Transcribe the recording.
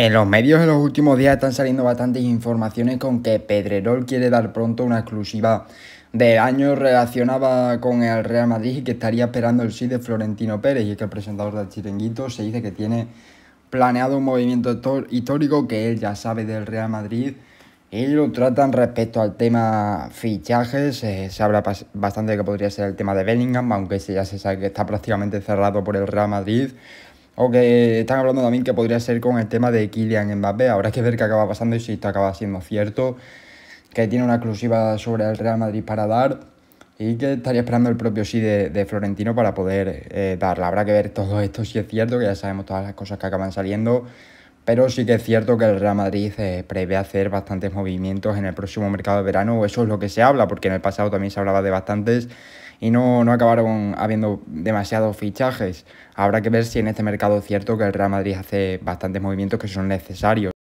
En los medios en los últimos días están saliendo bastantes informaciones con que Pedrerol quiere dar pronto una exclusiva de años relacionada con el Real Madrid y que estaría esperando el sí de Florentino Pérez. Y es que el presentador del Chiringuito se dice que tiene planeado un movimiento histórico que él ya sabe del Real Madrid y lo tratan respecto al tema fichajes. se habla bastante de que podría ser el tema de Bellingham, aunque ya se sabe que está prácticamente cerrado por el Real Madrid que están hablando también que podría ser con el tema de Kylian Mbappé. Habrá que ver qué acaba pasando y si esto acaba siendo cierto. Que tiene una exclusiva sobre el Real Madrid para dar. Y que estaría esperando el propio sí de, Florentino para poder eh, darla. Habrá que ver todo esto si es cierto, que ya sabemos todas las cosas que acaban saliendo. Pero sí que es cierto que el Real Madrid eh, prevé hacer bastantes movimientos en el próximo mercado de verano. Eso es lo que se habla, porque en el pasado también se hablaba de bastantes y no, no acabaron habiendo demasiados fichajes. Habrá que ver si en este mercado es cierto que el Real Madrid hace bastantes movimientos que son necesarios.